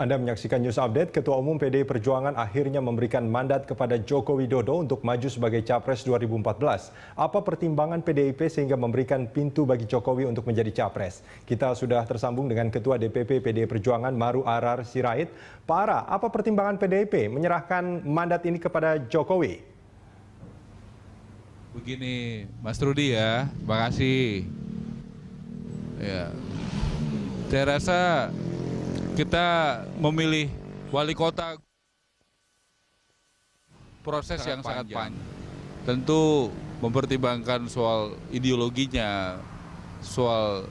Anda menyaksikan news update, Ketua Umum PDI Perjuangan akhirnya memberikan mandat kepada Joko Widodo untuk maju sebagai Capres 2014. Apa pertimbangan PDIP sehingga memberikan pintu bagi Jokowi untuk menjadi Capres? Kita sudah tersambung dengan Ketua DPP PDI Perjuangan Maru Arar Sirait. Pak Ara, apa pertimbangan PDIP menyerahkan mandat ini kepada Jokowi? Begini, Mas Rudi ya, makasih. Ya. Saya rasa kita memilih wali kota proses sangat yang panjang. sangat panjang. Tentu mempertimbangkan soal ideologinya, soal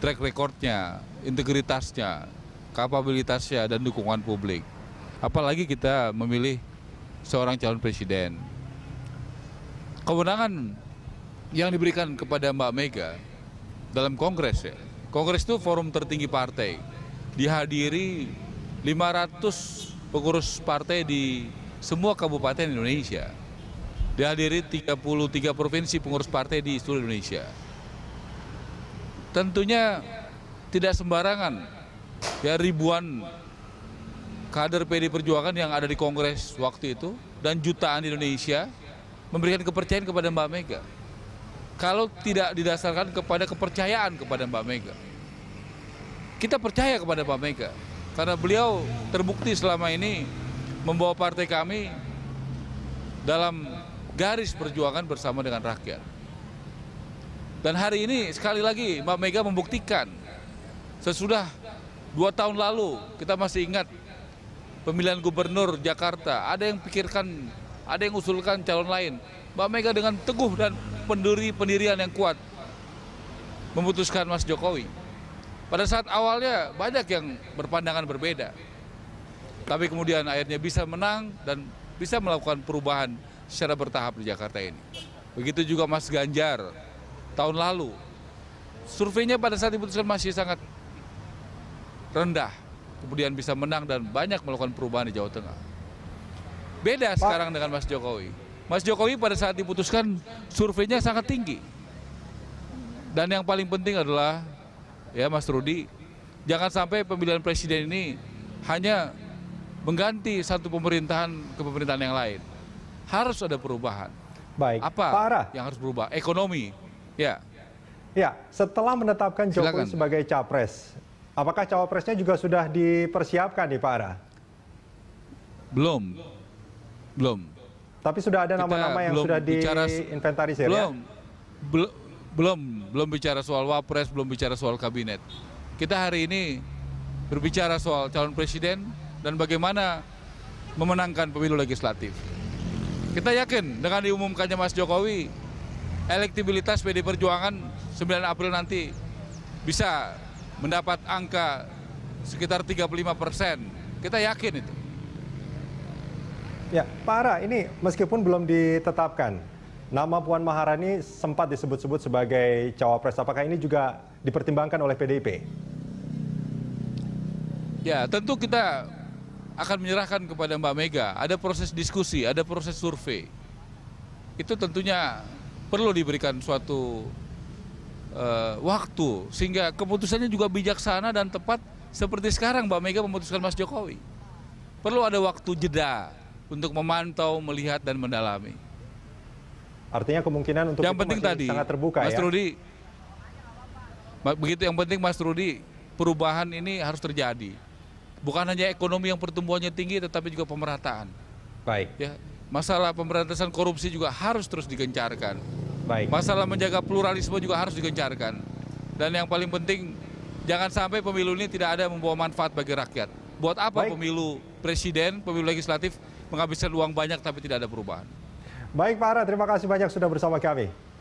track recordnya, integritasnya, kapabilitasnya, dan dukungan publik. Apalagi kita memilih seorang calon presiden. Kewenangan yang diberikan kepada Mbak Mega dalam Kongres ya. Kongres itu forum tertinggi partai dihadiri 500 pengurus partai di semua kabupaten Indonesia. Dihadiri 33 provinsi pengurus partai di seluruh Indonesia. Tentunya tidak sembarangan ya ribuan kader PD Perjuangan yang ada di Kongres waktu itu dan jutaan di Indonesia memberikan kepercayaan kepada Mbak Mega. Kalau tidak didasarkan kepada kepercayaan kepada Mbak Mega, kita percaya kepada Pak Mega karena beliau terbukti selama ini membawa partai kami dalam garis perjuangan bersama dengan rakyat. Dan hari ini sekali lagi Mbak Mega membuktikan sesudah dua tahun lalu kita masih ingat pemilihan gubernur Jakarta ada yang pikirkan ada yang usulkan calon lain. Mbak Mega dengan teguh dan pendiri pendirian yang kuat memutuskan Mas Jokowi. Pada saat awalnya banyak yang berpandangan berbeda. Tapi kemudian akhirnya bisa menang dan bisa melakukan perubahan secara bertahap di Jakarta ini. Begitu juga Mas Ganjar tahun lalu. Surveinya pada saat diputuskan masih sangat rendah. Kemudian bisa menang dan banyak melakukan perubahan di Jawa Tengah. Beda Pak. sekarang dengan Mas Jokowi. Mas Jokowi pada saat diputuskan surveinya sangat tinggi. Dan yang paling penting adalah ya Mas Rudi, jangan sampai pemilihan presiden ini hanya mengganti satu pemerintahan ke pemerintahan yang lain. Harus ada perubahan. Baik. Apa Pak yang harus berubah? Ekonomi. Ya. Ya, setelah menetapkan Jokowi Silakan. sebagai capres, apakah cawapresnya juga sudah dipersiapkan nih Pak Ara? Belum. Belum. Tapi sudah ada nama-nama yang sudah diinventarisir ya? belum. Belum. Belum, belum bicara soal wapres, belum bicara soal kabinet. Kita hari ini berbicara soal calon presiden dan bagaimana memenangkan pemilu legislatif. Kita yakin dengan diumumkannya Mas Jokowi, elektibilitas PD Perjuangan 9 April nanti bisa mendapat angka sekitar 35 persen. Kita yakin itu. Ya, Pak Ara, ini meskipun belum ditetapkan, Nama Puan Maharani sempat disebut-sebut sebagai cawapres. Apakah ini juga dipertimbangkan oleh PDIP? Ya, tentu kita akan menyerahkan kepada Mbak Mega. Ada proses diskusi, ada proses survei. Itu tentunya perlu diberikan suatu uh, waktu sehingga keputusannya juga bijaksana dan tepat seperti sekarang Mbak Mega memutuskan Mas Jokowi. Perlu ada waktu jeda untuk memantau, melihat dan mendalami. Artinya kemungkinan untuk yang penting tadi sangat terbuka Mas ya. Rudi, begitu yang penting Mas Rudi perubahan ini harus terjadi. Bukan hanya ekonomi yang pertumbuhannya tinggi, tetapi juga pemerataan. Baik. Ya, masalah pemberantasan korupsi juga harus terus digencarkan. Baik. Masalah menjaga pluralisme juga harus digencarkan. Dan yang paling penting, jangan sampai pemilu ini tidak ada membawa manfaat bagi rakyat. Buat apa Baik. pemilu presiden, pemilu legislatif menghabiskan uang banyak tapi tidak ada perubahan? Baik Pak Ara, terima kasih banyak sudah bersama kami.